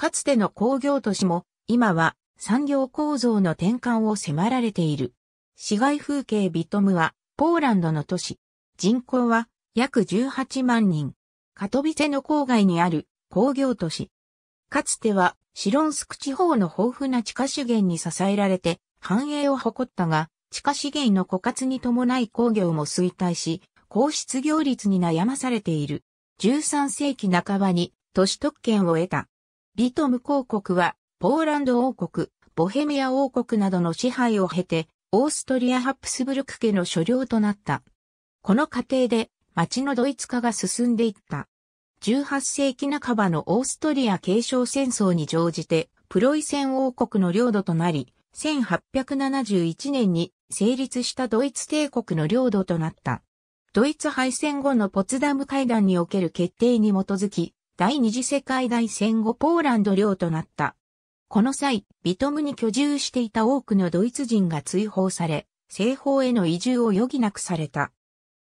かつての工業都市も、今は産業構造の転換を迫られている。市街風景ビトムは、ポーランドの都市。人口は約18万人。カトビツェの郊外にある工業都市。かつてはシロンスク地方の豊富な地下資源に支えられて繁栄を誇ったが、地下資源の枯渇に伴い工業も衰退し、高失業率に悩まされている。13世紀半ばに都市特権を得たリトム公国は、ポーランド王国、ボヘミア王国などの支配を経て、オーストリア・ハプスブルク家の所領となった。この過程で、町のドイツ化が進んでいった。18世紀半ばのオーストリア継承戦争に乗じて、プロイセン王国の領土となり、1871年に成立したドイツ帝国の領土となった。ドイツ敗戦後のポツダム会談における決定に基づき、第二次世界大戦後ポーランド領となった。この際、ビトムに居住していた多くのドイツ人が追放され、西方への移住を余儀なくされた。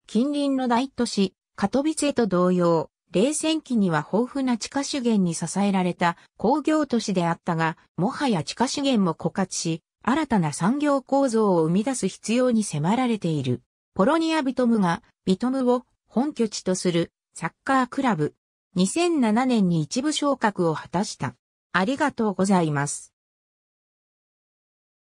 近隣の大都市、カトビツェと同様、冷戦期には豊富な地下資源に支えられた工業都市であったが、もはや地下資源も枯渇し、新たな産業構造を生み出す必要に迫られている。ポロニアビトムがビトムを本拠地とするサッカークラブ、2007年に一部昇格を果たした。ありがとうございます。